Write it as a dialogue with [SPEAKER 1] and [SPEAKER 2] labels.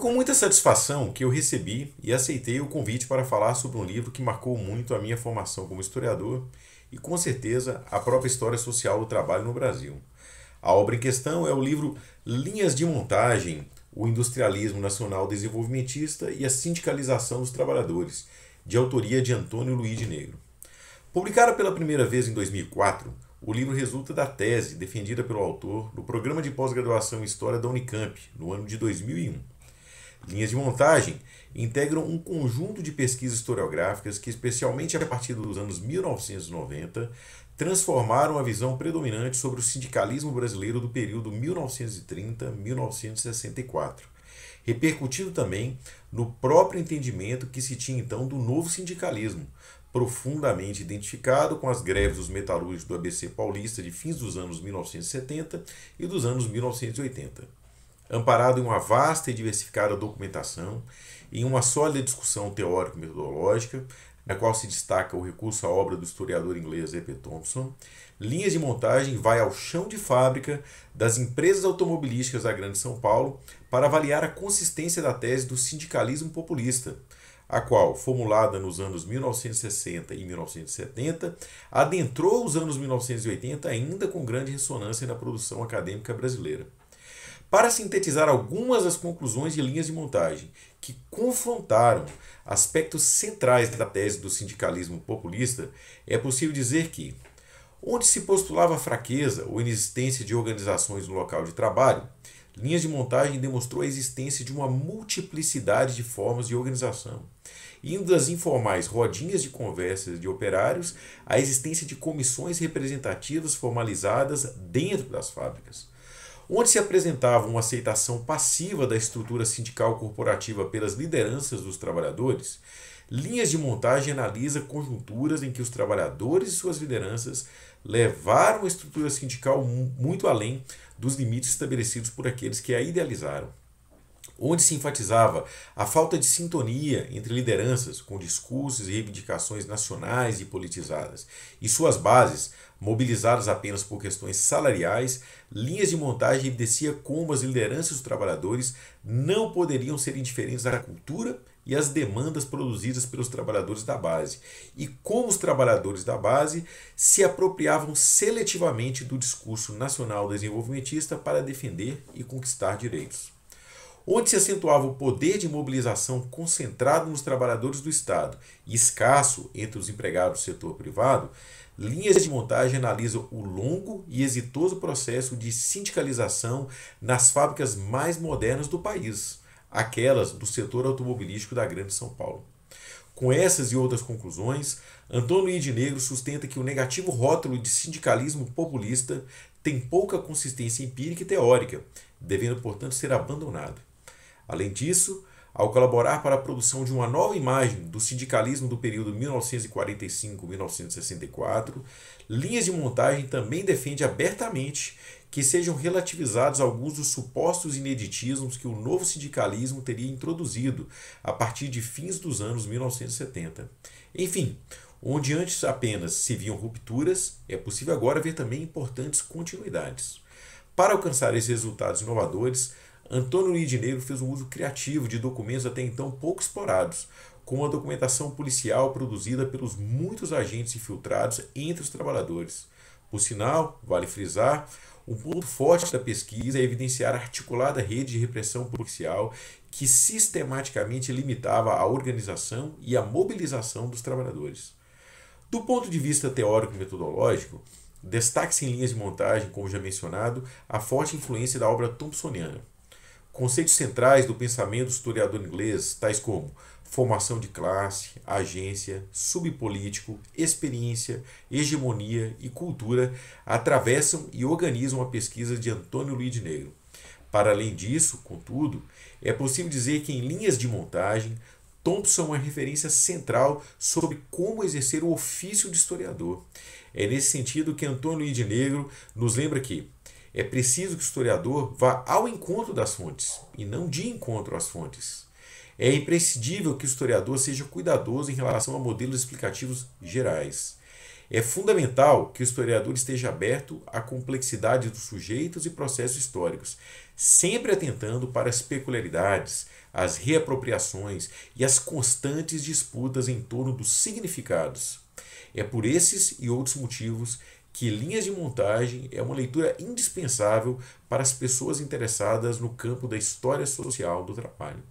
[SPEAKER 1] Foi com muita satisfação que eu recebi e aceitei o convite para falar sobre um livro que marcou muito a minha formação como historiador e, com certeza, a própria história social do trabalho no Brasil. A obra em questão é o livro Linhas de Montagem: O Industrialismo Nacional Desenvolvimentista e a Sindicalização dos Trabalhadores, de autoria de Antônio Luiz de Negro. Publicada pela primeira vez em 2004, o livro resulta da tese defendida pelo autor no programa de pós-graduação em História da Unicamp, no ano de 2001. Linhas de montagem integram um conjunto de pesquisas historiográficas que, especialmente a partir dos anos 1990, transformaram a visão predominante sobre o sindicalismo brasileiro do período 1930-1964, repercutindo também no próprio entendimento que se tinha então do novo sindicalismo, profundamente identificado com as greves dos metalúrgicos do ABC paulista de fins dos anos 1970 e dos anos 1980 amparado em uma vasta e diversificada documentação, em uma sólida discussão teórico-metodológica, na qual se destaca o recurso à obra do historiador inglês E.P. Thompson, Linhas de Montagem vai ao chão de fábrica das empresas automobilísticas da Grande São Paulo para avaliar a consistência da tese do sindicalismo populista, a qual, formulada nos anos 1960 e 1970, adentrou os anos 1980 ainda com grande ressonância na produção acadêmica brasileira para sintetizar algumas das conclusões e linhas de montagem que confrontaram aspectos centrais da tese do sindicalismo populista, é possível dizer que, onde se postulava fraqueza ou inexistência de organizações no local de trabalho, Linhas de montagem demonstrou a existência de uma multiplicidade de formas de organização, indo das informais rodinhas de conversas de operários à existência de comissões representativas formalizadas dentro das fábricas onde se apresentava uma aceitação passiva da estrutura sindical corporativa pelas lideranças dos trabalhadores, Linhas de Montagem analisa conjunturas em que os trabalhadores e suas lideranças levaram a estrutura sindical muito além dos limites estabelecidos por aqueles que a idealizaram onde se enfatizava a falta de sintonia entre lideranças com discursos e reivindicações nacionais e politizadas, e suas bases, mobilizadas apenas por questões salariais, linhas de montagem evidencia como as lideranças dos trabalhadores não poderiam ser indiferentes à cultura e às demandas produzidas pelos trabalhadores da base, e como os trabalhadores da base se apropriavam seletivamente do discurso nacional desenvolvimentista para defender e conquistar direitos onde se acentuava o poder de mobilização concentrado nos trabalhadores do Estado e escasso entre os empregados do setor privado, Linhas de Montagem analisa o longo e exitoso processo de sindicalização nas fábricas mais modernas do país, aquelas do setor automobilístico da Grande São Paulo. Com essas e outras conclusões, Antônio Indinegro sustenta que o negativo rótulo de sindicalismo populista tem pouca consistência empírica e teórica, devendo, portanto, ser abandonado. Além disso, ao colaborar para a produção de uma nova imagem do sindicalismo do período 1945-1964, Linhas de Montagem também defende abertamente que sejam relativizados alguns dos supostos ineditismos que o novo sindicalismo teria introduzido a partir de fins dos anos 1970. Enfim, onde antes apenas se viam rupturas, é possível agora ver também importantes continuidades. Para alcançar esses resultados inovadores, Antônio Negro fez um uso criativo de documentos até então pouco explorados, como a documentação policial produzida pelos muitos agentes infiltrados entre os trabalhadores. Por sinal, vale frisar, um ponto forte da pesquisa é evidenciar a articulada rede de repressão policial que sistematicamente limitava a organização e a mobilização dos trabalhadores. Do ponto de vista teórico e metodológico, destaque-se em linhas de montagem, como já mencionado, a forte influência da obra thompsoniana. Conceitos centrais do pensamento do historiador inglês, tais como formação de classe, agência, subpolítico, experiência, hegemonia e cultura, atravessam e organizam a pesquisa de Antônio Luiz de Negro. Para além disso, contudo, é possível dizer que em linhas de montagem, Thompson é uma referência central sobre como exercer o ofício de historiador. É nesse sentido que Antônio Luiz de Negro nos lembra que é preciso que o historiador vá ao encontro das fontes e não de encontro às fontes. É imprescindível que o historiador seja cuidadoso em relação a modelos explicativos gerais. É fundamental que o historiador esteja aberto à complexidade dos sujeitos e processos históricos, sempre atentando para as peculiaridades, as reapropriações e as constantes disputas em torno dos significados. É por esses e outros motivos que linhas de montagem é uma leitura indispensável para as pessoas interessadas no campo da história social do trabalho.